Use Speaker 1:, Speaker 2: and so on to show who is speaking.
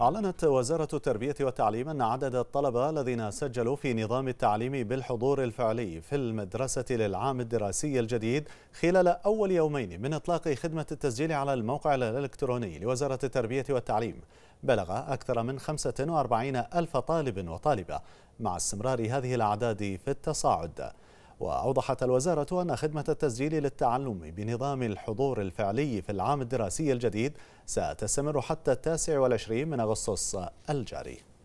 Speaker 1: أعلنت وزارة التربية والتعليم أن عدد الطلبة الذين سجلوا في نظام التعليم بالحضور الفعلي في المدرسة للعام الدراسي الجديد خلال أول يومين من إطلاق خدمة التسجيل على الموقع الإلكتروني لوزارة التربية والتعليم بلغ أكثر من 45 ألف طالب وطالبة مع استمرار هذه الأعداد في التصاعد وأوضحت الوزارة أن خدمة التسجيل للتعلم بنظام الحضور الفعلي في العام الدراسي الجديد ستستمر حتى التاسع والعشرين من أغسطس الجاري